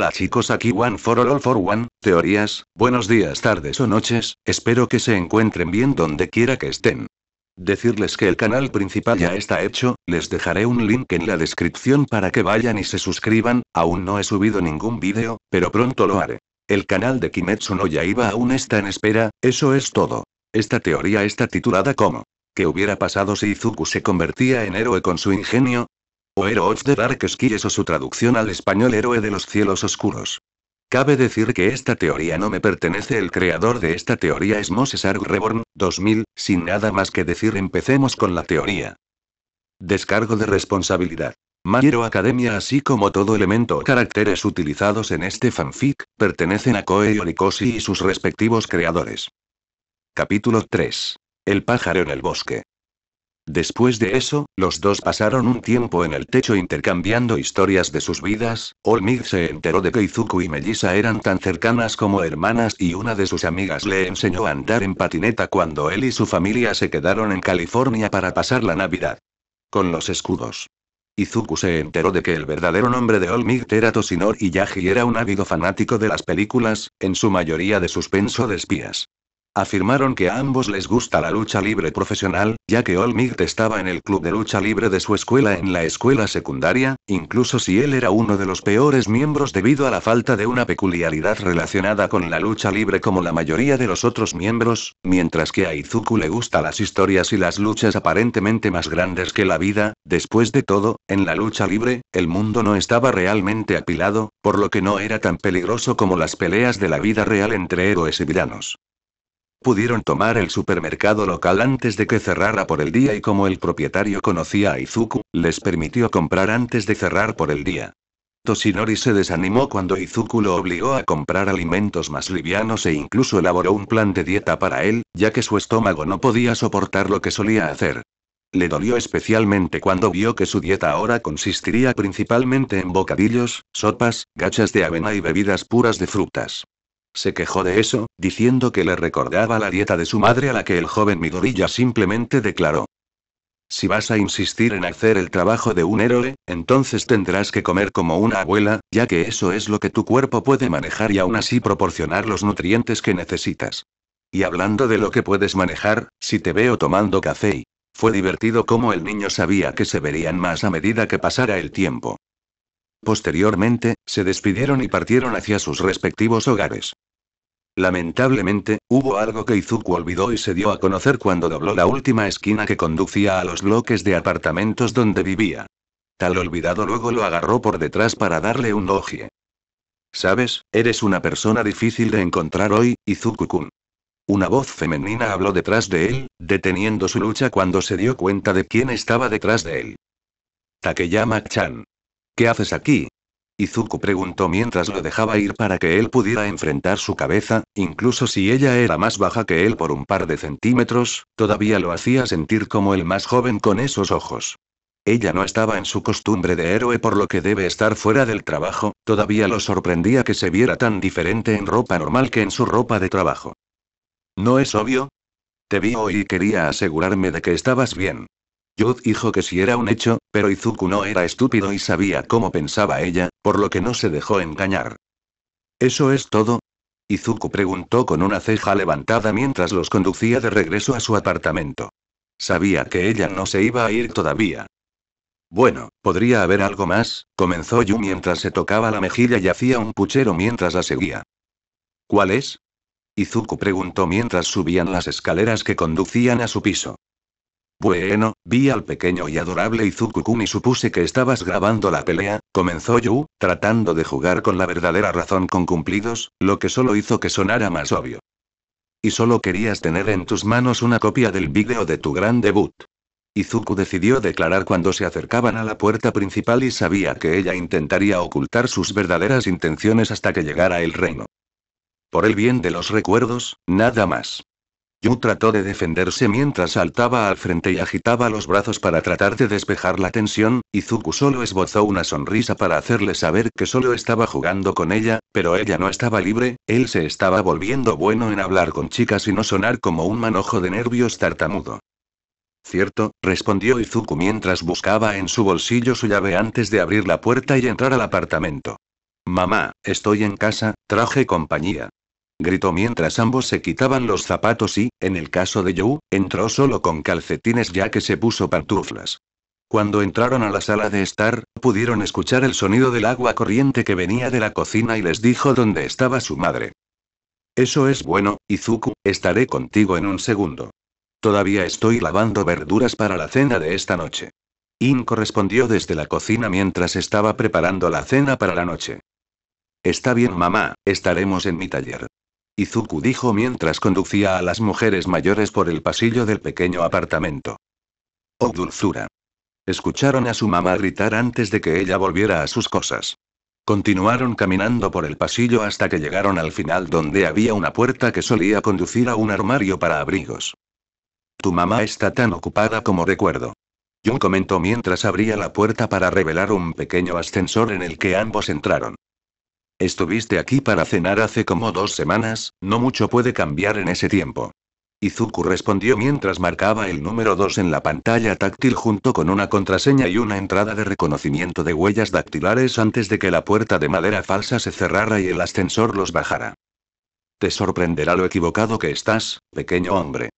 Hola chicos, aquí One for All for One, teorías, buenos días, tardes o noches, espero que se encuentren bien donde quiera que estén. Decirles que el canal principal ya está hecho, les dejaré un link en la descripción para que vayan y se suscriban, aún no he subido ningún vídeo, pero pronto lo haré. El canal de Kimetsu no Yaiba aún está en espera, eso es todo. Esta teoría está titulada como ¿Qué hubiera pasado si Izuku se convertía en héroe con su ingenio? o Hero of the Dark Skies o su traducción al español Héroe de los Cielos Oscuros. Cabe decir que esta teoría no me pertenece, el creador de esta teoría es Moses Arg Reborn, 2000, sin nada más que decir empecemos con la teoría. Descargo de responsabilidad. mayo Academia así como todo elemento o caracteres utilizados en este fanfic, pertenecen a Koei Oricosi y sus respectivos creadores. Capítulo 3. El pájaro en el bosque. Después de eso, los dos pasaron un tiempo en el techo intercambiando historias de sus vidas. Olmig se enteró de que Izuku y Melissa eran tan cercanas como hermanas y una de sus amigas le enseñó a andar en patineta cuando él y su familia se quedaron en California para pasar la Navidad. Con los escudos. Izuku se enteró de que el verdadero nombre de Olmig era Tosinor Yagi y era un ávido fanático de las películas, en su mayoría de suspenso de espías. Afirmaron que a ambos les gusta la lucha libre profesional, ya que Olmigt estaba en el club de lucha libre de su escuela en la escuela secundaria, incluso si él era uno de los peores miembros debido a la falta de una peculiaridad relacionada con la lucha libre como la mayoría de los otros miembros, mientras que a Izuku le gusta las historias y las luchas aparentemente más grandes que la vida, después de todo, en la lucha libre, el mundo no estaba realmente apilado, por lo que no era tan peligroso como las peleas de la vida real entre héroes y villanos. Pudieron tomar el supermercado local antes de que cerrara por el día y como el propietario conocía a Izuku, les permitió comprar antes de cerrar por el día. Toshinori se desanimó cuando Izuku lo obligó a comprar alimentos más livianos e incluso elaboró un plan de dieta para él, ya que su estómago no podía soportar lo que solía hacer. Le dolió especialmente cuando vio que su dieta ahora consistiría principalmente en bocadillos, sopas, gachas de avena y bebidas puras de frutas. Se quejó de eso, diciendo que le recordaba la dieta de su madre a la que el joven Midorilla simplemente declaró. Si vas a insistir en hacer el trabajo de un héroe, entonces tendrás que comer como una abuela, ya que eso es lo que tu cuerpo puede manejar y aún así proporcionar los nutrientes que necesitas. Y hablando de lo que puedes manejar, si te veo tomando café. Fue divertido como el niño sabía que se verían más a medida que pasara el tiempo. Posteriormente, se despidieron y partieron hacia sus respectivos hogares. Lamentablemente, hubo algo que Izuku olvidó y se dio a conocer cuando dobló la última esquina que conducía a los bloques de apartamentos donde vivía. Tal olvidado luego lo agarró por detrás para darle un ojie. Sabes, eres una persona difícil de encontrar hoy, Izuku-kun. Una voz femenina habló detrás de él, deteniendo su lucha cuando se dio cuenta de quién estaba detrás de él. Takeyama-chan. ¿Qué haces aquí? Izuku preguntó mientras lo dejaba ir para que él pudiera enfrentar su cabeza, incluso si ella era más baja que él por un par de centímetros, todavía lo hacía sentir como el más joven con esos ojos. Ella no estaba en su costumbre de héroe por lo que debe estar fuera del trabajo, todavía lo sorprendía que se viera tan diferente en ropa normal que en su ropa de trabajo. ¿No es obvio? Te vi hoy y quería asegurarme de que estabas bien. Yud dijo que si era un hecho, pero Izuku no era estúpido y sabía cómo pensaba ella, por lo que no se dejó engañar. ¿Eso es todo? Izuku preguntó con una ceja levantada mientras los conducía de regreso a su apartamento. Sabía que ella no se iba a ir todavía. Bueno, podría haber algo más, comenzó Yu mientras se tocaba la mejilla y hacía un puchero mientras la seguía. ¿Cuál es? Izuku preguntó mientras subían las escaleras que conducían a su piso. Bueno, vi al pequeño y adorable Izuku-kun y supuse que estabas grabando la pelea, comenzó Yu, tratando de jugar con la verdadera razón con cumplidos, lo que solo hizo que sonara más obvio. Y solo querías tener en tus manos una copia del vídeo de tu gran debut. Izuku decidió declarar cuando se acercaban a la puerta principal y sabía que ella intentaría ocultar sus verdaderas intenciones hasta que llegara el reino. Por el bien de los recuerdos, nada más. Yu trató de defenderse mientras saltaba al frente y agitaba los brazos para tratar de despejar la tensión, Izuku solo esbozó una sonrisa para hacerle saber que solo estaba jugando con ella, pero ella no estaba libre, él se estaba volviendo bueno en hablar con chicas y no sonar como un manojo de nervios tartamudo. Cierto, respondió Izuku mientras buscaba en su bolsillo su llave antes de abrir la puerta y entrar al apartamento. Mamá, estoy en casa, traje compañía gritó mientras ambos se quitaban los zapatos y, en el caso de Joe, entró solo con calcetines ya que se puso pantuflas. Cuando entraron a la sala de estar, pudieron escuchar el sonido del agua corriente que venía de la cocina y les dijo dónde estaba su madre. Eso es bueno, Izuku, estaré contigo en un segundo. Todavía estoy lavando verduras para la cena de esta noche. In respondió desde la cocina mientras estaba preparando la cena para la noche. Está bien, mamá, estaremos en mi taller. Izuku dijo mientras conducía a las mujeres mayores por el pasillo del pequeño apartamento. Oh dulzura. Escucharon a su mamá gritar antes de que ella volviera a sus cosas. Continuaron caminando por el pasillo hasta que llegaron al final donde había una puerta que solía conducir a un armario para abrigos. Tu mamá está tan ocupada como recuerdo. Jun comentó mientras abría la puerta para revelar un pequeño ascensor en el que ambos entraron. Estuviste aquí para cenar hace como dos semanas, no mucho puede cambiar en ese tiempo. Izuku respondió mientras marcaba el número 2 en la pantalla táctil junto con una contraseña y una entrada de reconocimiento de huellas dactilares antes de que la puerta de madera falsa se cerrara y el ascensor los bajara. Te sorprenderá lo equivocado que estás, pequeño hombre.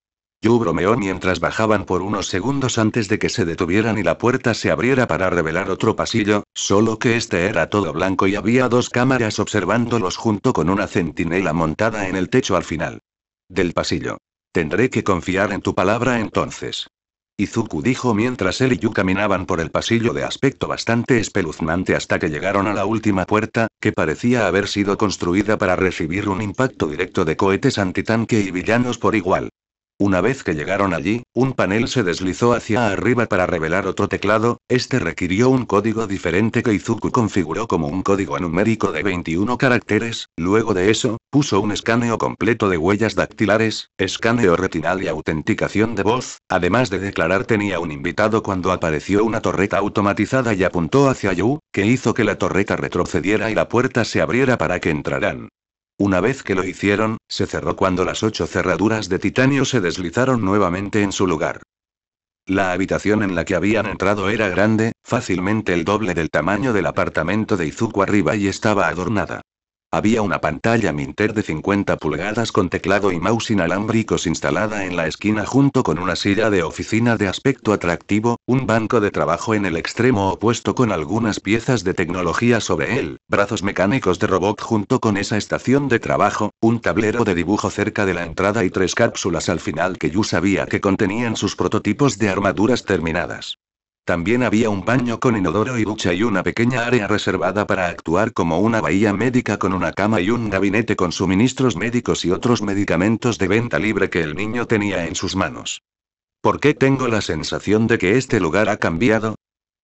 Yu bromeó mientras bajaban por unos segundos antes de que se detuvieran y la puerta se abriera para revelar otro pasillo, solo que este era todo blanco y había dos cámaras observándolos junto con una centinela montada en el techo al final. Del pasillo. Tendré que confiar en tu palabra entonces. Izuku dijo mientras él y Yu caminaban por el pasillo de aspecto bastante espeluznante hasta que llegaron a la última puerta, que parecía haber sido construida para recibir un impacto directo de cohetes antitanque y villanos por igual. Una vez que llegaron allí, un panel se deslizó hacia arriba para revelar otro teclado, este requirió un código diferente que Izuku configuró como un código numérico de 21 caracteres, luego de eso, puso un escaneo completo de huellas dactilares, escaneo retinal y autenticación de voz, además de declarar tenía un invitado cuando apareció una torreta automatizada y apuntó hacia Yu, que hizo que la torreta retrocediera y la puerta se abriera para que entraran. Una vez que lo hicieron, se cerró cuando las ocho cerraduras de titanio se deslizaron nuevamente en su lugar. La habitación en la que habían entrado era grande, fácilmente el doble del tamaño del apartamento de Izuku arriba y estaba adornada. Había una pantalla Minter de 50 pulgadas con teclado y mouse inalámbricos instalada en la esquina junto con una silla de oficina de aspecto atractivo, un banco de trabajo en el extremo opuesto con algunas piezas de tecnología sobre él, brazos mecánicos de robot junto con esa estación de trabajo, un tablero de dibujo cerca de la entrada y tres cápsulas al final que yo sabía que contenían sus prototipos de armaduras terminadas. También había un baño con inodoro y ducha y una pequeña área reservada para actuar como una bahía médica con una cama y un gabinete con suministros médicos y otros medicamentos de venta libre que el niño tenía en sus manos. ¿Por qué tengo la sensación de que este lugar ha cambiado?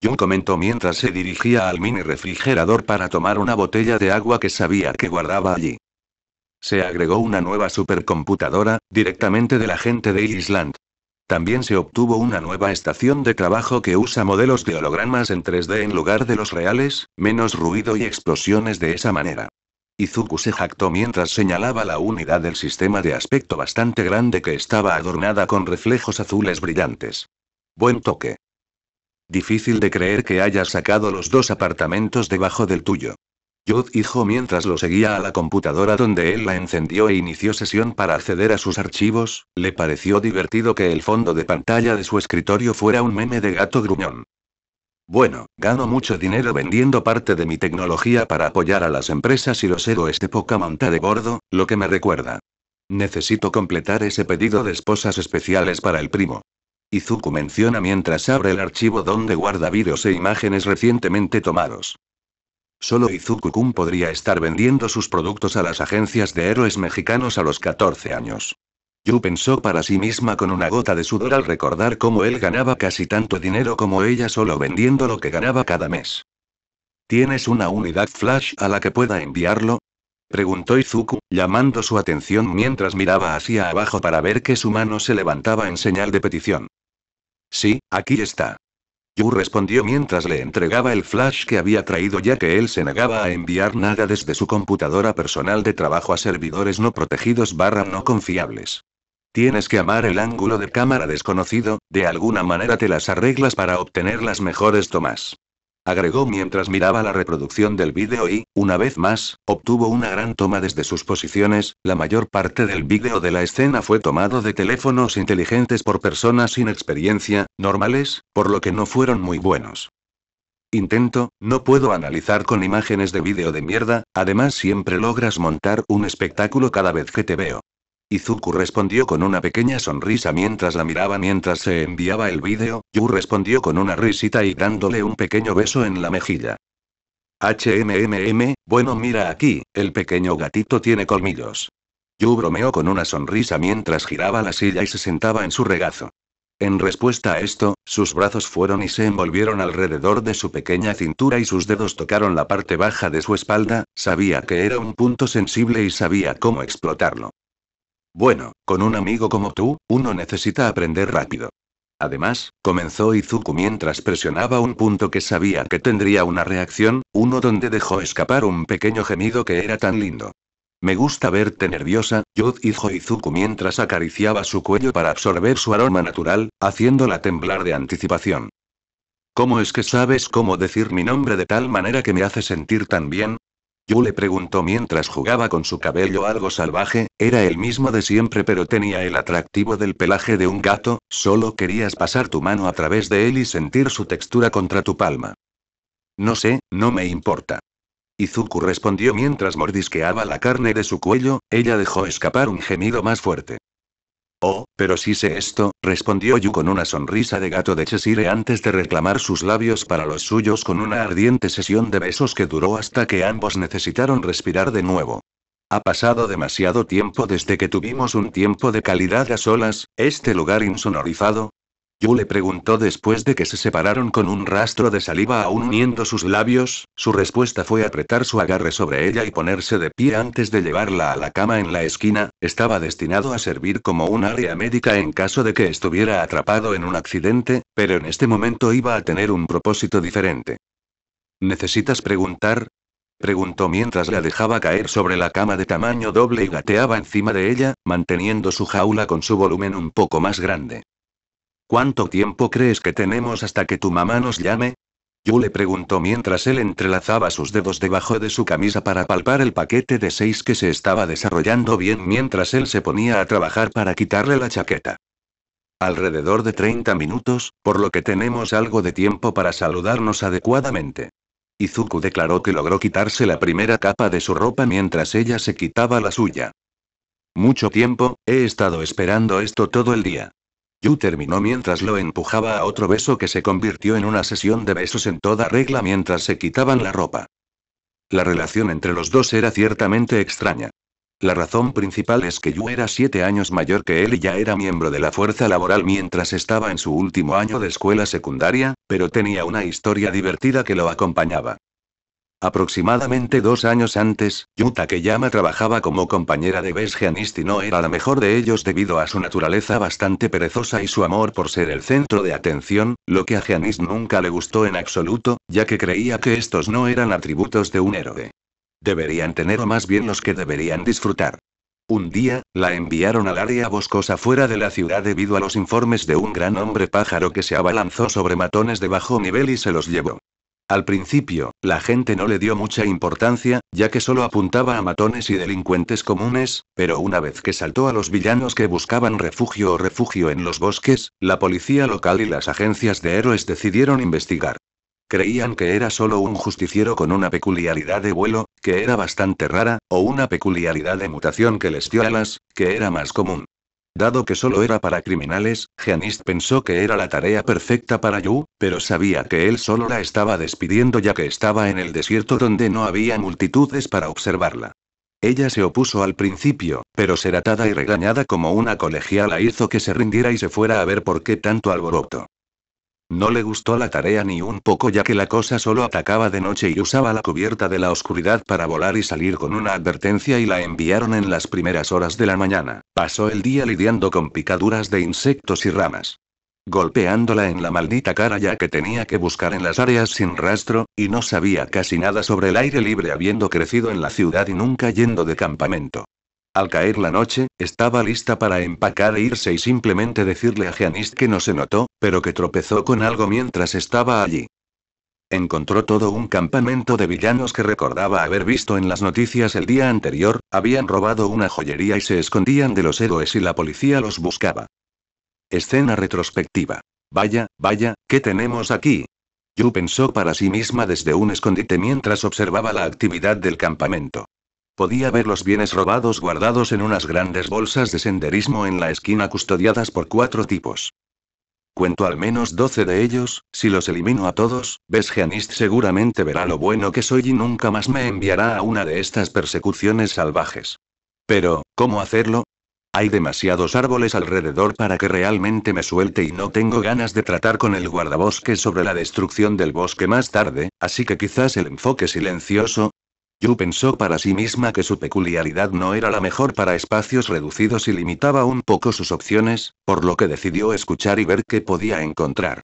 Jun comentó mientras se dirigía al mini refrigerador para tomar una botella de agua que sabía que guardaba allí. Se agregó una nueva supercomputadora, directamente de la gente de Island. También se obtuvo una nueva estación de trabajo que usa modelos de hologramas en 3D en lugar de los reales, menos ruido y explosiones de esa manera. Izuku se jactó mientras señalaba la unidad del sistema de aspecto bastante grande que estaba adornada con reflejos azules brillantes. Buen toque. Difícil de creer que hayas sacado los dos apartamentos debajo del tuyo. Yud dijo mientras lo seguía a la computadora donde él la encendió e inició sesión para acceder a sus archivos, le pareció divertido que el fondo de pantalla de su escritorio fuera un meme de gato gruñón. Bueno, gano mucho dinero vendiendo parte de mi tecnología para apoyar a las empresas y los cedo este poca monta de bordo, lo que me recuerda. Necesito completar ese pedido de esposas especiales para el primo. Izuku menciona mientras abre el archivo donde guarda vídeos e imágenes recientemente tomados. Solo Izuku Kun podría estar vendiendo sus productos a las agencias de héroes mexicanos a los 14 años. Yu pensó para sí misma con una gota de sudor al recordar cómo él ganaba casi tanto dinero como ella solo vendiendo lo que ganaba cada mes. ¿Tienes una unidad flash a la que pueda enviarlo? preguntó Izuku, llamando su atención mientras miraba hacia abajo para ver que su mano se levantaba en señal de petición. Sí, aquí está. Yu respondió mientras le entregaba el flash que había traído ya que él se negaba a enviar nada desde su computadora personal de trabajo a servidores no protegidos barra no confiables. Tienes que amar el ángulo de cámara desconocido, de alguna manera te las arreglas para obtener las mejores tomas agregó mientras miraba la reproducción del vídeo y, una vez más, obtuvo una gran toma desde sus posiciones, la mayor parte del vídeo de la escena fue tomado de teléfonos inteligentes por personas sin experiencia, normales, por lo que no fueron muy buenos. Intento, no puedo analizar con imágenes de vídeo de mierda, además siempre logras montar un espectáculo cada vez que te veo. Izuku respondió con una pequeña sonrisa mientras la miraba mientras se enviaba el vídeo, Yu respondió con una risita y dándole un pequeño beso en la mejilla. HMMM, bueno mira aquí, el pequeño gatito tiene colmillos. Yu bromeó con una sonrisa mientras giraba la silla y se sentaba en su regazo. En respuesta a esto, sus brazos fueron y se envolvieron alrededor de su pequeña cintura y sus dedos tocaron la parte baja de su espalda, sabía que era un punto sensible y sabía cómo explotarlo. Bueno, con un amigo como tú, uno necesita aprender rápido. Además, comenzó Izuku mientras presionaba un punto que sabía que tendría una reacción, uno donde dejó escapar un pequeño gemido que era tan lindo. Me gusta verte nerviosa, Yud dijo Izuku mientras acariciaba su cuello para absorber su aroma natural, haciéndola temblar de anticipación. ¿Cómo es que sabes cómo decir mi nombre de tal manera que me hace sentir tan bien? Yu le preguntó mientras jugaba con su cabello algo salvaje, era el mismo de siempre pero tenía el atractivo del pelaje de un gato, solo querías pasar tu mano a través de él y sentir su textura contra tu palma. No sé, no me importa. Izuku respondió mientras mordisqueaba la carne de su cuello, ella dejó escapar un gemido más fuerte. Oh, pero sí sé esto, respondió Yu con una sonrisa de gato de Cheshire antes de reclamar sus labios para los suyos con una ardiente sesión de besos que duró hasta que ambos necesitaron respirar de nuevo. Ha pasado demasiado tiempo desde que tuvimos un tiempo de calidad a solas, este lugar insonorizado, Yu le preguntó después de que se separaron con un rastro de saliva aún uniendo sus labios, su respuesta fue apretar su agarre sobre ella y ponerse de pie antes de llevarla a la cama en la esquina, estaba destinado a servir como un área médica en caso de que estuviera atrapado en un accidente, pero en este momento iba a tener un propósito diferente. ¿Necesitas preguntar? preguntó mientras la dejaba caer sobre la cama de tamaño doble y gateaba encima de ella, manteniendo su jaula con su volumen un poco más grande. ¿Cuánto tiempo crees que tenemos hasta que tu mamá nos llame? Yo le preguntó mientras él entrelazaba sus dedos debajo de su camisa para palpar el paquete de seis que se estaba desarrollando bien mientras él se ponía a trabajar para quitarle la chaqueta. Alrededor de 30 minutos, por lo que tenemos algo de tiempo para saludarnos adecuadamente. Izuku declaró que logró quitarse la primera capa de su ropa mientras ella se quitaba la suya. Mucho tiempo, he estado esperando esto todo el día. Yu terminó mientras lo empujaba a otro beso que se convirtió en una sesión de besos en toda regla mientras se quitaban la ropa. La relación entre los dos era ciertamente extraña. La razón principal es que Yu era siete años mayor que él y ya era miembro de la fuerza laboral mientras estaba en su último año de escuela secundaria, pero tenía una historia divertida que lo acompañaba. Aproximadamente dos años antes, Yuta Keyama trabajaba como compañera de Besjanist y no era la mejor de ellos debido a su naturaleza bastante perezosa y su amor por ser el centro de atención, lo que a Geanist nunca le gustó en absoluto, ya que creía que estos no eran atributos de un héroe. Deberían tener o más bien los que deberían disfrutar. Un día, la enviaron al área boscosa fuera de la ciudad debido a los informes de un gran hombre pájaro que se abalanzó sobre matones de bajo nivel y se los llevó. Al principio, la gente no le dio mucha importancia, ya que solo apuntaba a matones y delincuentes comunes, pero una vez que saltó a los villanos que buscaban refugio o refugio en los bosques, la policía local y las agencias de héroes decidieron investigar. Creían que era solo un justiciero con una peculiaridad de vuelo, que era bastante rara, o una peculiaridad de mutación que les dio alas, que era más común. Dado que solo era para criminales, Janice pensó que era la tarea perfecta para Yu, pero sabía que él solo la estaba despidiendo ya que estaba en el desierto donde no había multitudes para observarla. Ella se opuso al principio, pero ser atada y regañada como una colegiala hizo que se rindiera y se fuera a ver por qué tanto alboroto. No le gustó la tarea ni un poco ya que la cosa solo atacaba de noche y usaba la cubierta de la oscuridad para volar y salir con una advertencia y la enviaron en las primeras horas de la mañana. Pasó el día lidiando con picaduras de insectos y ramas. Golpeándola en la maldita cara ya que tenía que buscar en las áreas sin rastro, y no sabía casi nada sobre el aire libre habiendo crecido en la ciudad y nunca yendo de campamento. Al caer la noche, estaba lista para empacar e irse y simplemente decirle a Janice que no se notó, pero que tropezó con algo mientras estaba allí. Encontró todo un campamento de villanos que recordaba haber visto en las noticias el día anterior, habían robado una joyería y se escondían de los héroes y la policía los buscaba. Escena retrospectiva. Vaya, vaya, ¿qué tenemos aquí? Yu pensó para sí misma desde un escondite mientras observaba la actividad del campamento. Podía ver los bienes robados guardados en unas grandes bolsas de senderismo en la esquina custodiadas por cuatro tipos cuento al menos 12 de ellos, si los elimino a todos, Vesgeanist seguramente verá lo bueno que soy y nunca más me enviará a una de estas persecuciones salvajes. Pero, ¿cómo hacerlo? Hay demasiados árboles alrededor para que realmente me suelte y no tengo ganas de tratar con el guardabosque sobre la destrucción del bosque más tarde, así que quizás el enfoque silencioso, Yu pensó para sí misma que su peculiaridad no era la mejor para espacios reducidos y limitaba un poco sus opciones, por lo que decidió escuchar y ver qué podía encontrar.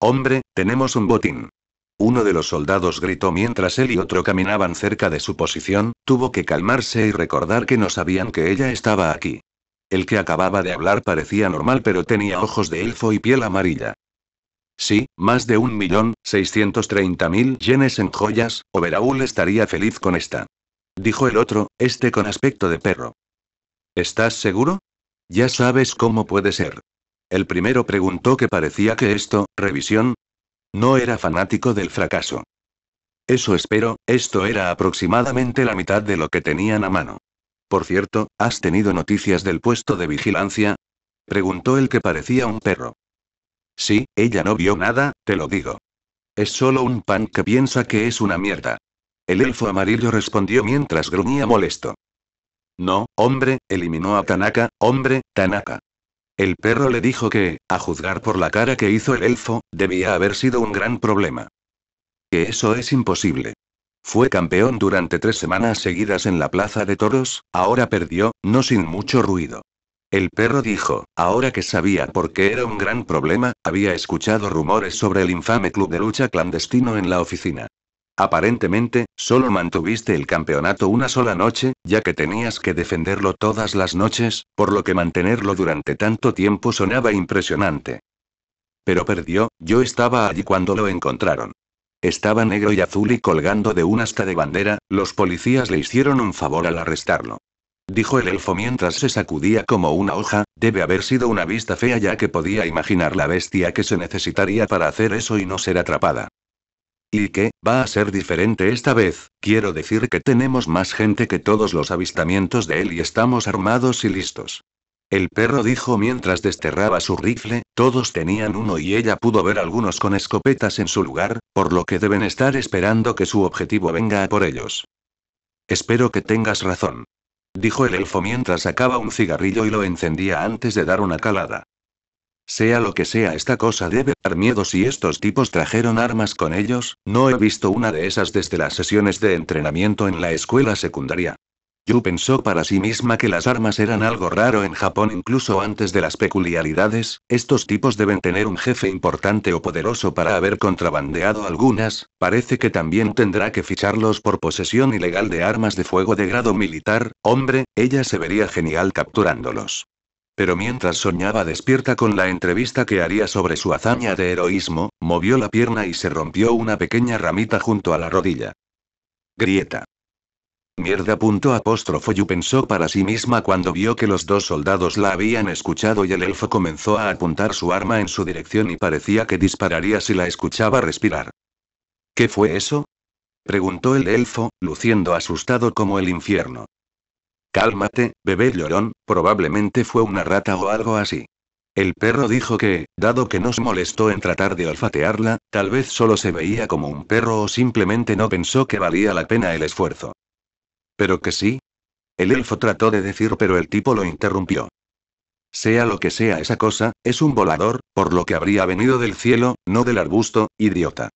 Hombre, tenemos un botín. Uno de los soldados gritó mientras él y otro caminaban cerca de su posición, tuvo que calmarse y recordar que no sabían que ella estaba aquí. El que acababa de hablar parecía normal pero tenía ojos de elfo y piel amarilla. Sí, más de un millón, seiscientos treinta mil yenes en joyas, Oberaul estaría feliz con esta. Dijo el otro, este con aspecto de perro. ¿Estás seguro? Ya sabes cómo puede ser. El primero preguntó que parecía que esto, revisión. No era fanático del fracaso. Eso espero, esto era aproximadamente la mitad de lo que tenían a mano. Por cierto, ¿has tenido noticias del puesto de vigilancia? Preguntó el que parecía un perro. Sí, ella no vio nada, te lo digo. Es solo un pan que piensa que es una mierda. El elfo amarillo respondió mientras gruñía molesto. No, hombre, eliminó a Tanaka, hombre, Tanaka. El perro le dijo que, a juzgar por la cara que hizo el elfo, debía haber sido un gran problema. Que eso es imposible. Fue campeón durante tres semanas seguidas en la plaza de toros, ahora perdió, no sin mucho ruido. El perro dijo, ahora que sabía por qué era un gran problema, había escuchado rumores sobre el infame club de lucha clandestino en la oficina. Aparentemente, solo mantuviste el campeonato una sola noche, ya que tenías que defenderlo todas las noches, por lo que mantenerlo durante tanto tiempo sonaba impresionante. Pero perdió, yo estaba allí cuando lo encontraron. Estaba negro y azul y colgando de un asta de bandera, los policías le hicieron un favor al arrestarlo dijo el elfo mientras se sacudía como una hoja, debe haber sido una vista fea ya que podía imaginar la bestia que se necesitaría para hacer eso y no ser atrapada. ¿Y que, Va a ser diferente esta vez, quiero decir que tenemos más gente que todos los avistamientos de él y estamos armados y listos. El perro dijo mientras desterraba su rifle, todos tenían uno y ella pudo ver algunos con escopetas en su lugar, por lo que deben estar esperando que su objetivo venga a por ellos. Espero que tengas razón dijo el elfo mientras sacaba un cigarrillo y lo encendía antes de dar una calada. Sea lo que sea, esta cosa debe dar miedo si estos tipos trajeron armas con ellos, no he visto una de esas desde las sesiones de entrenamiento en la escuela secundaria. Yu pensó para sí misma que las armas eran algo raro en Japón incluso antes de las peculiaridades, estos tipos deben tener un jefe importante o poderoso para haber contrabandeado algunas, parece que también tendrá que ficharlos por posesión ilegal de armas de fuego de grado militar, hombre, ella se vería genial capturándolos. Pero mientras soñaba despierta con la entrevista que haría sobre su hazaña de heroísmo, movió la pierna y se rompió una pequeña ramita junto a la rodilla. Grieta. Mierda. Apóstrofo Yu pensó para sí misma cuando vio que los dos soldados la habían escuchado y el elfo comenzó a apuntar su arma en su dirección y parecía que dispararía si la escuchaba respirar. ¿Qué fue eso? preguntó el elfo, luciendo asustado como el infierno. Cálmate, bebé llorón, probablemente fue una rata o algo así. El perro dijo que, dado que nos molestó en tratar de olfatearla, tal vez solo se veía como un perro o simplemente no pensó que valía la pena el esfuerzo. ¿Pero que sí? El elfo trató de decir pero el tipo lo interrumpió. Sea lo que sea esa cosa, es un volador, por lo que habría venido del cielo, no del arbusto, idiota.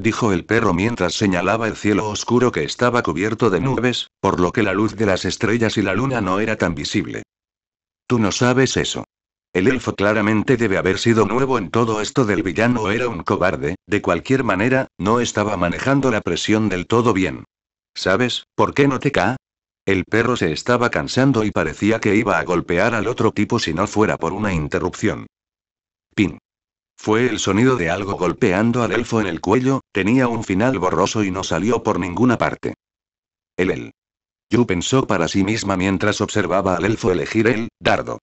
Dijo el perro mientras señalaba el cielo oscuro que estaba cubierto de nubes, por lo que la luz de las estrellas y la luna no era tan visible. Tú no sabes eso. El elfo claramente debe haber sido nuevo en todo esto del villano era un cobarde, de cualquier manera, no estaba manejando la presión del todo bien. ¿Sabes, por qué no te ca? El perro se estaba cansando y parecía que iba a golpear al otro tipo si no fuera por una interrupción. Pin. Fue el sonido de algo golpeando al elfo en el cuello, tenía un final borroso y no salió por ninguna parte. El el. Yu pensó para sí misma mientras observaba al elfo elegir el dardo.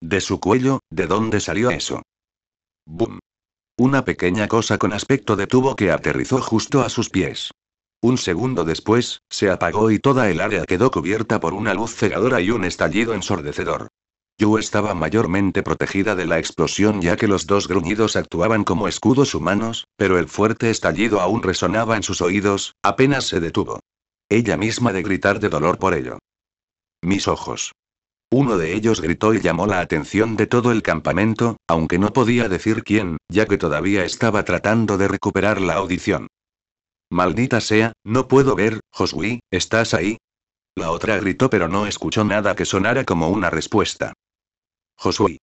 De su cuello, ¿de dónde salió eso? Boom. Una pequeña cosa con aspecto de tubo que aterrizó justo a sus pies. Un segundo después, se apagó y toda el área quedó cubierta por una luz cegadora y un estallido ensordecedor. Yu estaba mayormente protegida de la explosión ya que los dos gruñidos actuaban como escudos humanos, pero el fuerte estallido aún resonaba en sus oídos, apenas se detuvo. Ella misma de gritar de dolor por ello. Mis ojos. Uno de ellos gritó y llamó la atención de todo el campamento, aunque no podía decir quién, ya que todavía estaba tratando de recuperar la audición. Maldita sea, no puedo ver, Josué, ¿estás ahí? La otra gritó pero no escuchó nada que sonara como una respuesta. Josué.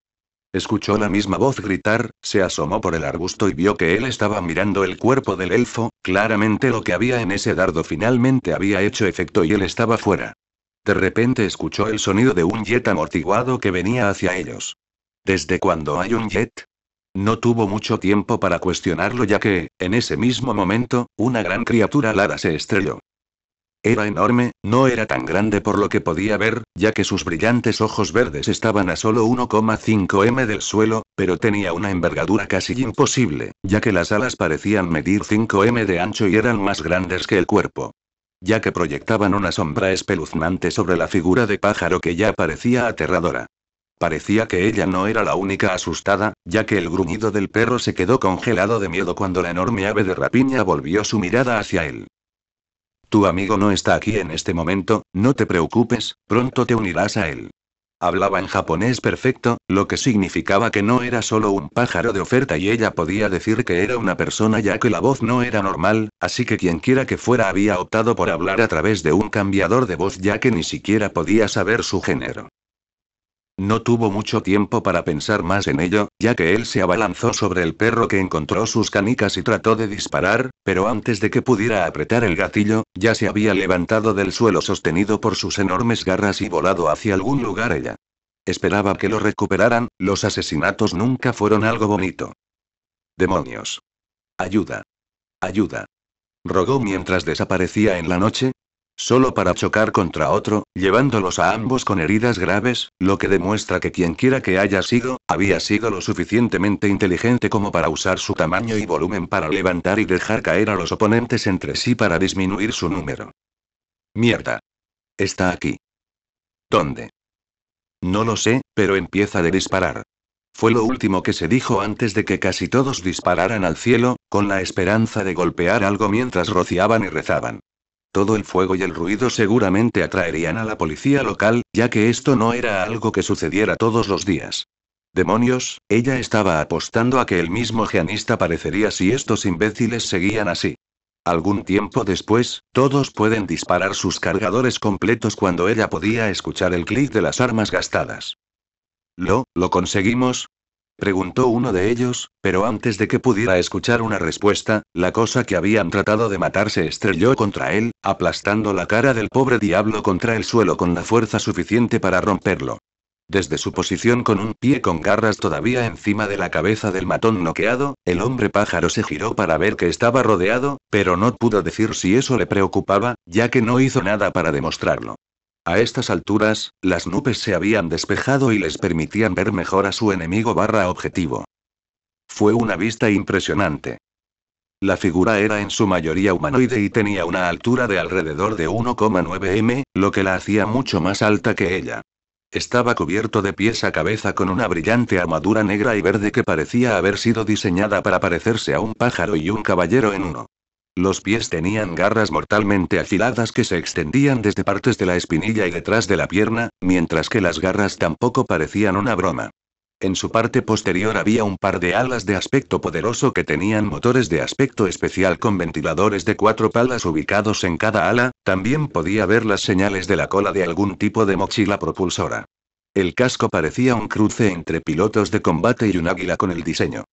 Escuchó la misma voz gritar, se asomó por el arbusto y vio que él estaba mirando el cuerpo del elfo, claramente lo que había en ese dardo finalmente había hecho efecto y él estaba fuera. De repente escuchó el sonido de un jet amortiguado que venía hacia ellos. ¿Desde cuando hay un jet? No tuvo mucho tiempo para cuestionarlo ya que, en ese mismo momento, una gran criatura alada se estrelló. Era enorme, no era tan grande por lo que podía ver, ya que sus brillantes ojos verdes estaban a solo 1,5 m del suelo, pero tenía una envergadura casi imposible, ya que las alas parecían medir 5 m de ancho y eran más grandes que el cuerpo. Ya que proyectaban una sombra espeluznante sobre la figura de pájaro que ya parecía aterradora. Parecía que ella no era la única asustada, ya que el gruñido del perro se quedó congelado de miedo cuando la enorme ave de rapiña volvió su mirada hacia él. Tu amigo no está aquí en este momento, no te preocupes, pronto te unirás a él. Hablaba en japonés perfecto, lo que significaba que no era solo un pájaro de oferta y ella podía decir que era una persona ya que la voz no era normal, así que quienquiera que fuera había optado por hablar a través de un cambiador de voz ya que ni siquiera podía saber su género. No tuvo mucho tiempo para pensar más en ello, ya que él se abalanzó sobre el perro que encontró sus canicas y trató de disparar, pero antes de que pudiera apretar el gatillo, ya se había levantado del suelo sostenido por sus enormes garras y volado hacia algún lugar ella. Esperaba que lo recuperaran, los asesinatos nunca fueron algo bonito. Demonios. Ayuda. Ayuda. Rogó mientras desaparecía en la noche, solo para chocar contra otro, llevándolos a ambos con heridas graves, lo que demuestra que quienquiera que haya sido, había sido lo suficientemente inteligente como para usar su tamaño y volumen para levantar y dejar caer a los oponentes entre sí para disminuir su número. Mierda. Está aquí. ¿Dónde? No lo sé, pero empieza de disparar. Fue lo último que se dijo antes de que casi todos dispararan al cielo, con la esperanza de golpear algo mientras rociaban y rezaban. Todo el fuego y el ruido seguramente atraerían a la policía local, ya que esto no era algo que sucediera todos los días. Demonios, ella estaba apostando a que el mismo Gianista parecería si estos imbéciles seguían así. Algún tiempo después, todos pueden disparar sus cargadores completos cuando ella podía escuchar el clic de las armas gastadas. Lo, lo conseguimos, Preguntó uno de ellos, pero antes de que pudiera escuchar una respuesta, la cosa que habían tratado de matar se estrelló contra él, aplastando la cara del pobre diablo contra el suelo con la fuerza suficiente para romperlo. Desde su posición con un pie con garras todavía encima de la cabeza del matón noqueado, el hombre pájaro se giró para ver que estaba rodeado, pero no pudo decir si eso le preocupaba, ya que no hizo nada para demostrarlo. A estas alturas, las nubes se habían despejado y les permitían ver mejor a su enemigo barra objetivo. Fue una vista impresionante. La figura era en su mayoría humanoide y tenía una altura de alrededor de 1,9 m, lo que la hacía mucho más alta que ella. Estaba cubierto de pies a cabeza con una brillante armadura negra y verde que parecía haber sido diseñada para parecerse a un pájaro y un caballero en uno. Los pies tenían garras mortalmente afiladas que se extendían desde partes de la espinilla y detrás de la pierna, mientras que las garras tampoco parecían una broma. En su parte posterior había un par de alas de aspecto poderoso que tenían motores de aspecto especial con ventiladores de cuatro palas ubicados en cada ala, también podía ver las señales de la cola de algún tipo de mochila propulsora. El casco parecía un cruce entre pilotos de combate y un águila con el diseño.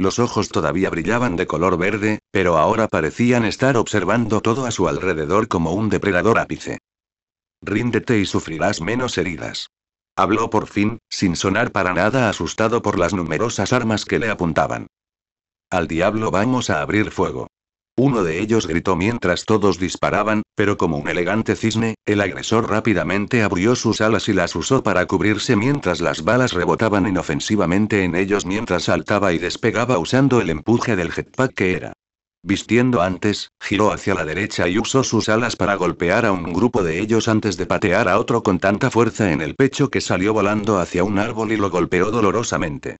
Los ojos todavía brillaban de color verde, pero ahora parecían estar observando todo a su alrededor como un depredador ápice. Ríndete y sufrirás menos heridas. Habló por fin, sin sonar para nada asustado por las numerosas armas que le apuntaban. Al diablo vamos a abrir fuego. Uno de ellos gritó mientras todos disparaban, pero como un elegante cisne, el agresor rápidamente abrió sus alas y las usó para cubrirse mientras las balas rebotaban inofensivamente en ellos mientras saltaba y despegaba usando el empuje del jetpack que era. Vistiendo antes, giró hacia la derecha y usó sus alas para golpear a un grupo de ellos antes de patear a otro con tanta fuerza en el pecho que salió volando hacia un árbol y lo golpeó dolorosamente.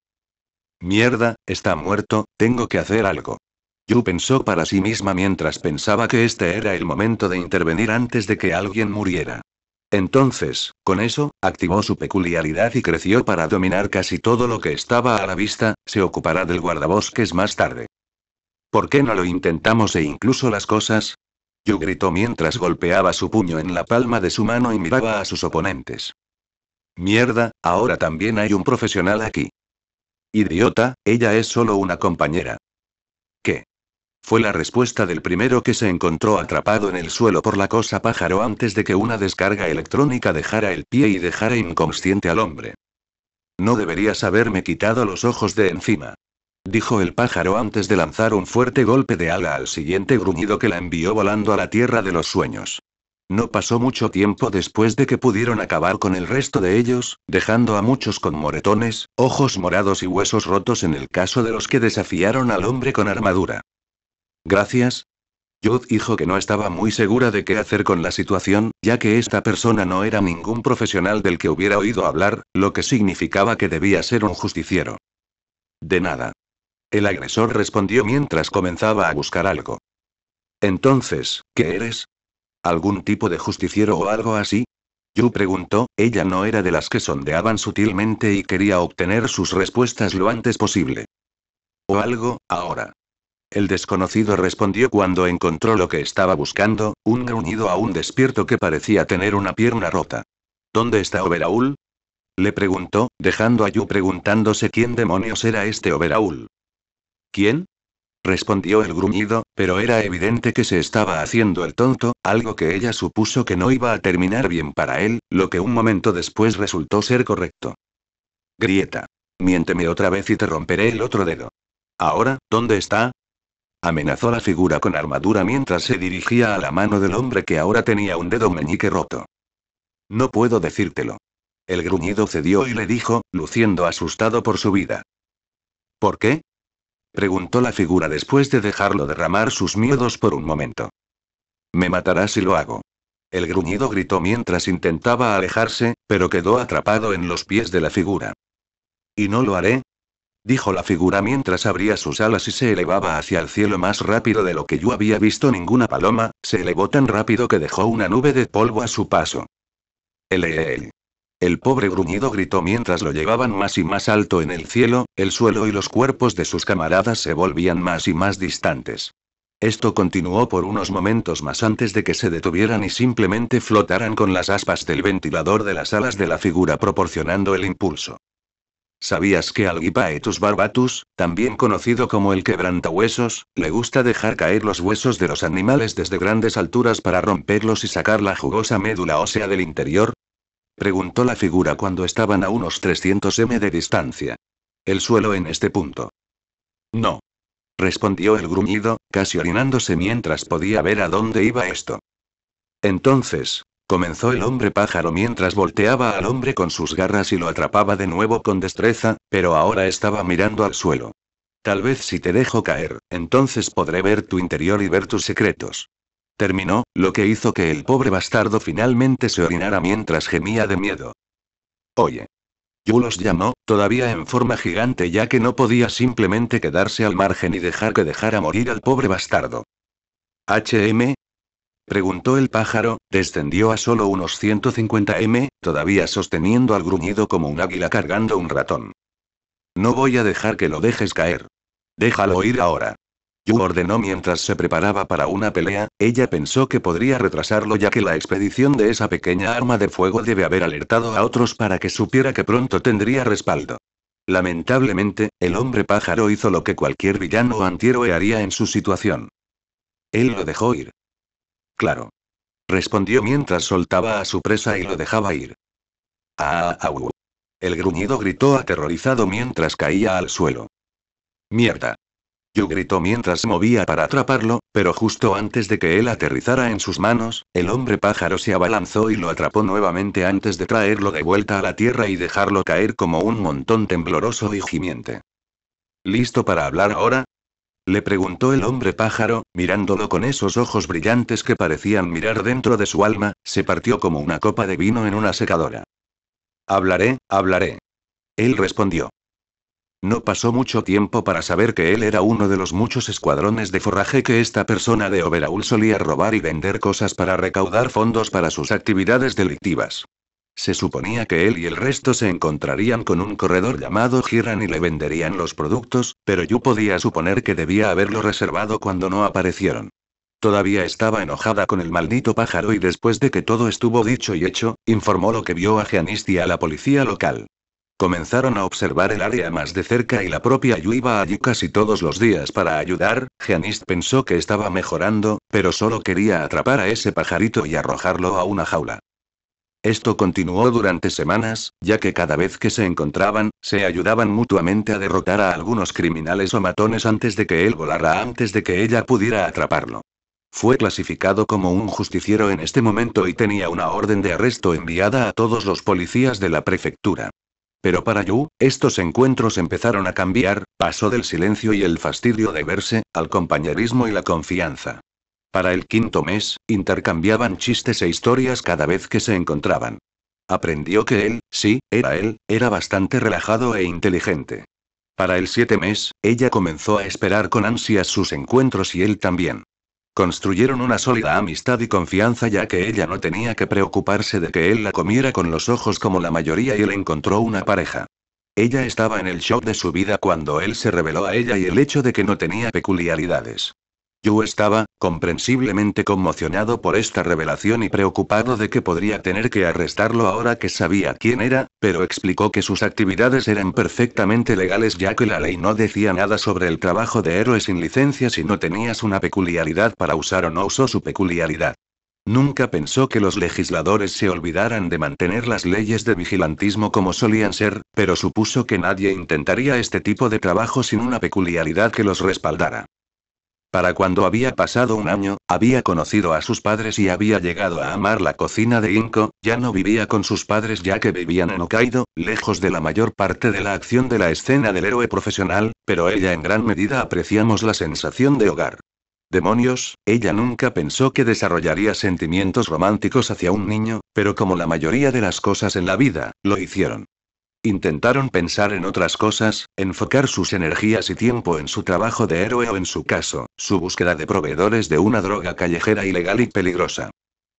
Mierda, está muerto, tengo que hacer algo. Yu pensó para sí misma mientras pensaba que este era el momento de intervenir antes de que alguien muriera. Entonces, con eso, activó su peculiaridad y creció para dominar casi todo lo que estaba a la vista, se ocupará del guardabosques más tarde. ¿Por qué no lo intentamos e incluso las cosas? Yu gritó mientras golpeaba su puño en la palma de su mano y miraba a sus oponentes. Mierda, ahora también hay un profesional aquí. Idiota, ella es solo una compañera. ¿Qué? fue la respuesta del primero que se encontró atrapado en el suelo por la cosa pájaro antes de que una descarga electrónica dejara el pie y dejara inconsciente al hombre. No deberías haberme quitado los ojos de encima. Dijo el pájaro antes de lanzar un fuerte golpe de ala al siguiente gruñido que la envió volando a la tierra de los sueños. No pasó mucho tiempo después de que pudieron acabar con el resto de ellos, dejando a muchos con moretones, ojos morados y huesos rotos en el caso de los que desafiaron al hombre con armadura. Gracias. Yud dijo que no estaba muy segura de qué hacer con la situación, ya que esta persona no era ningún profesional del que hubiera oído hablar, lo que significaba que debía ser un justiciero. De nada. El agresor respondió mientras comenzaba a buscar algo. Entonces, ¿qué eres? ¿Algún tipo de justiciero o algo así? Yu preguntó, ella no era de las que sondeaban sutilmente y quería obtener sus respuestas lo antes posible. O algo, ahora. El desconocido respondió cuando encontró lo que estaba buscando, un gruñido aún despierto que parecía tener una pierna rota. ¿Dónde está Oberaul? Le preguntó, dejando a Yu preguntándose quién demonios era este Oberaul. ¿Quién? respondió el gruñido, pero era evidente que se estaba haciendo el tonto, algo que ella supuso que no iba a terminar bien para él, lo que un momento después resultó ser correcto. Grieta. Miénteme otra vez y te romperé el otro dedo. Ahora, ¿dónde está? Amenazó la figura con armadura mientras se dirigía a la mano del hombre que ahora tenía un dedo meñique roto. No puedo decírtelo. El gruñido cedió y le dijo, luciendo asustado por su vida. ¿Por qué? preguntó la figura después de dejarlo derramar sus miedos por un momento. Me matará si lo hago. El gruñido gritó mientras intentaba alejarse, pero quedó atrapado en los pies de la figura. Y no lo haré, dijo la figura mientras abría sus alas y se elevaba hacia el cielo más rápido de lo que yo había visto ninguna paloma, se elevó tan rápido que dejó una nube de polvo a su paso. el El pobre gruñido gritó mientras lo llevaban más y más alto en el cielo, el suelo y los cuerpos de sus camaradas se volvían más y más distantes. Esto continuó por unos momentos más antes de que se detuvieran y simplemente flotaran con las aspas del ventilador de las alas de la figura proporcionando el impulso. ¿Sabías que al tus barbatus, también conocido como el quebrantahuesos, le gusta dejar caer los huesos de los animales desde grandes alturas para romperlos y sacar la jugosa médula ósea del interior? Preguntó la figura cuando estaban a unos 300 m de distancia. El suelo en este punto. No. Respondió el gruñido, casi orinándose mientras podía ver a dónde iba esto. Entonces, Comenzó el hombre pájaro mientras volteaba al hombre con sus garras y lo atrapaba de nuevo con destreza, pero ahora estaba mirando al suelo. Tal vez si te dejo caer, entonces podré ver tu interior y ver tus secretos. Terminó, lo que hizo que el pobre bastardo finalmente se orinara mientras gemía de miedo. Oye. Yulos llamó, todavía en forma gigante ya que no podía simplemente quedarse al margen y dejar que dejara morir al pobre bastardo. HM, preguntó el pájaro, descendió a solo unos 150 m, todavía sosteniendo al gruñido como un águila cargando un ratón. No voy a dejar que lo dejes caer. Déjalo ir ahora. Yu ordenó mientras se preparaba para una pelea, ella pensó que podría retrasarlo ya que la expedición de esa pequeña arma de fuego debe haber alertado a otros para que supiera que pronto tendría respaldo. Lamentablemente, el hombre pájaro hizo lo que cualquier villano antieroe haría en su situación. Él lo dejó ir. Claro. Respondió mientras soltaba a su presa y lo dejaba ir. ¡Ah! ah uh. El gruñido gritó aterrorizado mientras caía al suelo. ¡Mierda! Yo gritó mientras movía para atraparlo, pero justo antes de que él aterrizara en sus manos, el hombre pájaro se abalanzó y lo atrapó nuevamente antes de traerlo de vuelta a la tierra y dejarlo caer como un montón tembloroso y gimiente. ¿Listo para hablar ahora? Le preguntó el hombre pájaro, mirándolo con esos ojos brillantes que parecían mirar dentro de su alma, se partió como una copa de vino en una secadora. Hablaré, hablaré. Él respondió. No pasó mucho tiempo para saber que él era uno de los muchos escuadrones de forraje que esta persona de oberaúl solía robar y vender cosas para recaudar fondos para sus actividades delictivas. Se suponía que él y el resto se encontrarían con un corredor llamado Giran y le venderían los productos, pero Yu podía suponer que debía haberlo reservado cuando no aparecieron. Todavía estaba enojada con el maldito pájaro y después de que todo estuvo dicho y hecho, informó lo que vio a y a la policía local. Comenzaron a observar el área más de cerca y la propia Yu iba allí casi todos los días para ayudar. Janist pensó que estaba mejorando, pero solo quería atrapar a ese pajarito y arrojarlo a una jaula. Esto continuó durante semanas, ya que cada vez que se encontraban, se ayudaban mutuamente a derrotar a algunos criminales o matones antes de que él volara, antes de que ella pudiera atraparlo. Fue clasificado como un justiciero en este momento y tenía una orden de arresto enviada a todos los policías de la prefectura. Pero para Yu, estos encuentros empezaron a cambiar, pasó del silencio y el fastidio de verse, al compañerismo y la confianza. Para el quinto mes, intercambiaban chistes e historias cada vez que se encontraban. Aprendió que él, sí, era él, era bastante relajado e inteligente. Para el siete mes, ella comenzó a esperar con ansias sus encuentros y él también. Construyeron una sólida amistad y confianza ya que ella no tenía que preocuparse de que él la comiera con los ojos como la mayoría y él encontró una pareja. Ella estaba en el shock de su vida cuando él se reveló a ella y el hecho de que no tenía peculiaridades. Yo estaba, comprensiblemente conmocionado por esta revelación y preocupado de que podría tener que arrestarlo ahora que sabía quién era, pero explicó que sus actividades eran perfectamente legales ya que la ley no decía nada sobre el trabajo de héroe sin licencia si no tenías una peculiaridad para usar o no usó su peculiaridad. Nunca pensó que los legisladores se olvidaran de mantener las leyes de vigilantismo como solían ser, pero supuso que nadie intentaría este tipo de trabajo sin una peculiaridad que los respaldara. Para cuando había pasado un año, había conocido a sus padres y había llegado a amar la cocina de Inko, ya no vivía con sus padres ya que vivían en Hokkaido, lejos de la mayor parte de la acción de la escena del héroe profesional, pero ella en gran medida apreciamos la sensación de hogar. Demonios, ella nunca pensó que desarrollaría sentimientos románticos hacia un niño, pero como la mayoría de las cosas en la vida, lo hicieron. Intentaron pensar en otras cosas, enfocar sus energías y tiempo en su trabajo de héroe o en su caso, su búsqueda de proveedores de una droga callejera ilegal y peligrosa.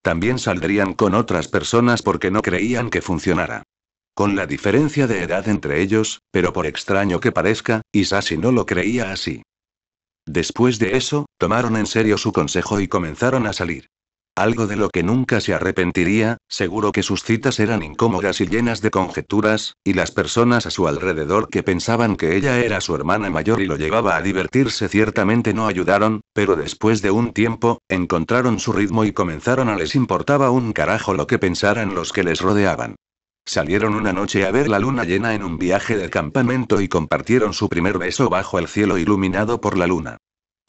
También saldrían con otras personas porque no creían que funcionara. Con la diferencia de edad entre ellos, pero por extraño que parezca, Isashi no lo creía así. Después de eso, tomaron en serio su consejo y comenzaron a salir algo de lo que nunca se arrepentiría, seguro que sus citas eran incómodas y llenas de conjeturas, y las personas a su alrededor que pensaban que ella era su hermana mayor y lo llevaba a divertirse ciertamente no ayudaron, pero después de un tiempo, encontraron su ritmo y comenzaron a les importaba un carajo lo que pensaran los que les rodeaban. Salieron una noche a ver la luna llena en un viaje de campamento y compartieron su primer beso bajo el cielo iluminado por la luna.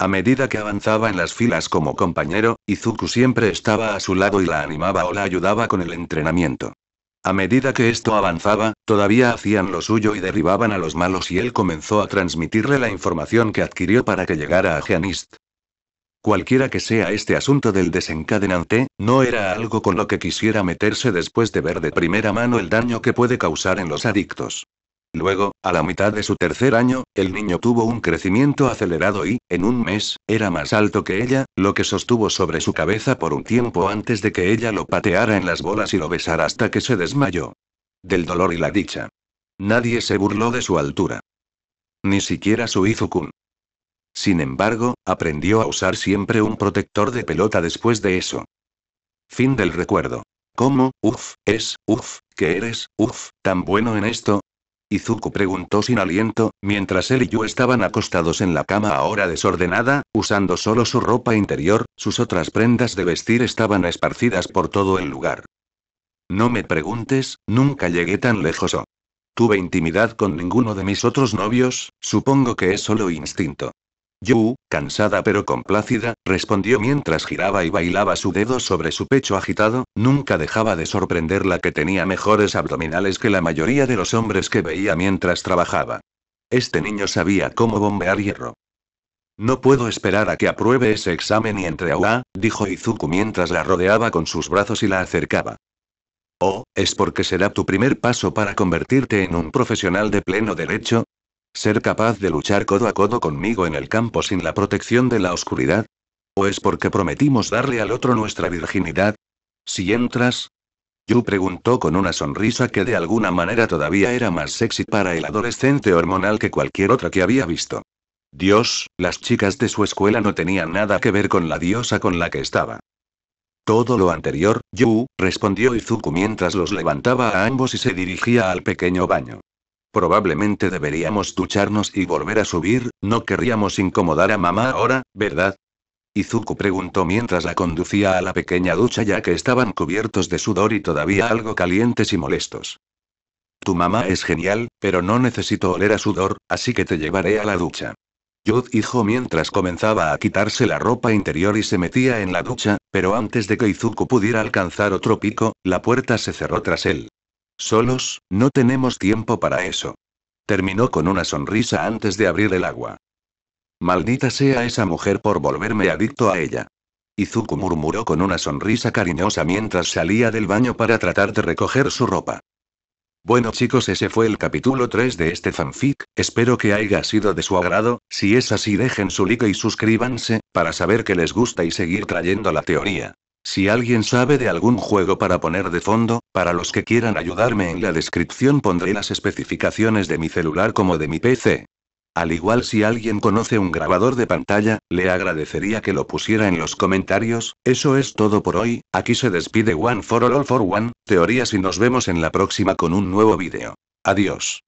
A medida que avanzaba en las filas como compañero, Izuku siempre estaba a su lado y la animaba o la ayudaba con el entrenamiento. A medida que esto avanzaba, todavía hacían lo suyo y derribaban a los malos y él comenzó a transmitirle la información que adquirió para que llegara a Janist. Cualquiera que sea este asunto del desencadenante, no era algo con lo que quisiera meterse después de ver de primera mano el daño que puede causar en los adictos. Luego, a la mitad de su tercer año, el niño tuvo un crecimiento acelerado y, en un mes, era más alto que ella, lo que sostuvo sobre su cabeza por un tiempo antes de que ella lo pateara en las bolas y lo besara hasta que se desmayó. Del dolor y la dicha. Nadie se burló de su altura. Ni siquiera su Izukun. Sin embargo, aprendió a usar siempre un protector de pelota después de eso. Fin del recuerdo. ¿Cómo? Uf, es, uf, que eres, uf, tan bueno en esto, Izuku preguntó sin aliento, mientras él y yo estaban acostados en la cama ahora desordenada, usando solo su ropa interior, sus otras prendas de vestir estaban esparcidas por todo el lugar. No me preguntes, nunca llegué tan lejos o. Tuve intimidad con ninguno de mis otros novios, supongo que es solo instinto. Yu, cansada pero complácida, respondió mientras giraba y bailaba su dedo sobre su pecho agitado, nunca dejaba de sorprenderla que tenía mejores abdominales que la mayoría de los hombres que veía mientras trabajaba. Este niño sabía cómo bombear hierro. No puedo esperar a que apruebe ese examen y entre agua, dijo Izuku mientras la rodeaba con sus brazos y la acercaba. Oh, ¿es porque será tu primer paso para convertirte en un profesional de pleno derecho? ¿Ser capaz de luchar codo a codo conmigo en el campo sin la protección de la oscuridad? ¿O es porque prometimos darle al otro nuestra virginidad? Si entras... Yu preguntó con una sonrisa que de alguna manera todavía era más sexy para el adolescente hormonal que cualquier otra que había visto. Dios, las chicas de su escuela no tenían nada que ver con la diosa con la que estaba. Todo lo anterior, Yu, respondió Izuku mientras los levantaba a ambos y se dirigía al pequeño baño. Probablemente deberíamos ducharnos y volver a subir, no querríamos incomodar a mamá ahora, ¿verdad? Izuku preguntó mientras la conducía a la pequeña ducha ya que estaban cubiertos de sudor y todavía algo calientes y molestos. Tu mamá es genial, pero no necesito oler a sudor, así que te llevaré a la ducha. Yud dijo mientras comenzaba a quitarse la ropa interior y se metía en la ducha, pero antes de que Izuku pudiera alcanzar otro pico, la puerta se cerró tras él. Solos, no tenemos tiempo para eso. Terminó con una sonrisa antes de abrir el agua. Maldita sea esa mujer por volverme adicto a ella. Izuku murmuró con una sonrisa cariñosa mientras salía del baño para tratar de recoger su ropa. Bueno chicos, ese fue el capítulo 3 de este fanfic, espero que haya sido de su agrado, si es así dejen su like y suscríbanse, para saber que les gusta y seguir trayendo la teoría. Si alguien sabe de algún juego para poner de fondo, para los que quieran ayudarme en la descripción pondré las especificaciones de mi celular como de mi PC. Al igual si alguien conoce un grabador de pantalla, le agradecería que lo pusiera en los comentarios, eso es todo por hoy, aquí se despide One for All, for One, teorías y nos vemos en la próxima con un nuevo vídeo. Adiós.